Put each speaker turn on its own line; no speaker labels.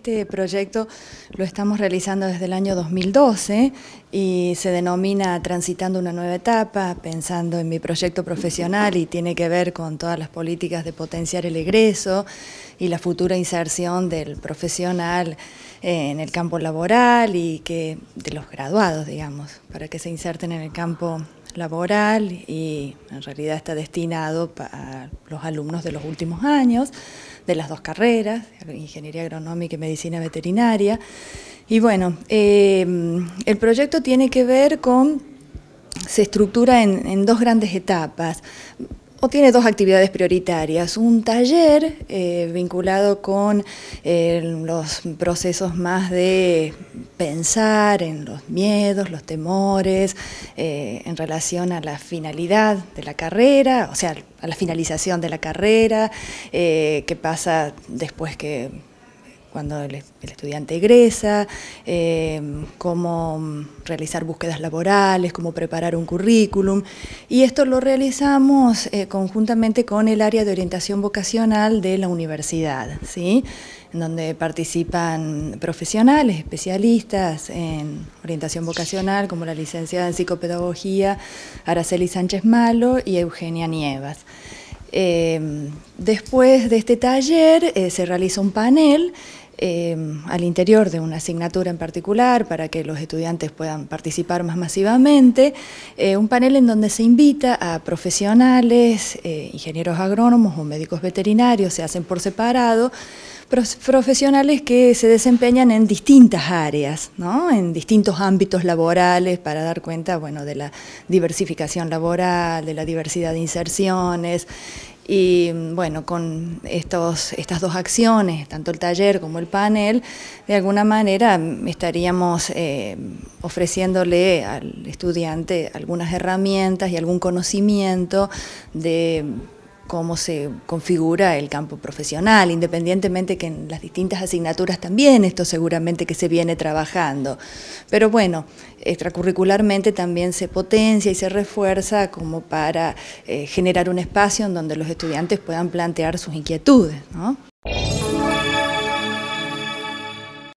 Este proyecto lo estamos realizando desde el año 2012 y se denomina Transitando una nueva etapa, pensando en mi proyecto profesional y tiene que ver con todas las políticas de potenciar el egreso y la futura inserción del profesional eh, en el campo laboral y que de los graduados, digamos, para que se inserten en el campo laboral y en realidad está destinado a los alumnos de los últimos años, de las dos carreras, Ingeniería Agronómica y Medicina Veterinaria. Y bueno, em, el proyecto tiene que ver con se estructura en, dos grandes etapas o tiene dos actividades prioritarias. Un taller eh, vinculado con eh, los procesos más de pensar en los miedos, los temores, eh, en relación a la finalidad de la carrera, o sea, a la finalización de la carrera, qué pasa después que cuando el, estudiante egresa, eh, cómo realizar búsquedas laborales, cómo preparar un currículum. Y esto lo realizamos eh, conjuntamente con el área de orientación vocacional de la universidad, en donde participan profesionales, especialistas en orientación vocacional, como la licenciada en psicopedagogía Araceli Sánchez Malo y Eugenia Nievas. Eh, después de este taller se realiza un panel Em, al interior de una asignatura en particular para que los estudiantes puedan participar más masivamente, eh, un panel en donde se invita a profesionales, eh, ingenieros agrónomos o médicos veterinarios, se hacen por separado, profesionales que se desempeñan en distintas áreas, ¿no? en distintos ámbitos laborales para dar cuenta bueno, de la diversificación laboral, de la diversidad de inserciones y bueno, con estos, estas dos acciones, tanto el taller como el panel, de alguna manera estaríamos eh, ofreciéndole al estudiante algunas herramientas y algún conocimiento de cómo se configura el campo profesional, independientemente que en las distintas asignaturas también esto seguramente que se viene trabajando. Pero bueno, extracurricularmente también se potencia y se refuerza como para eh, generar un espacio en donde los estudiantes puedan plantear sus inquietudes.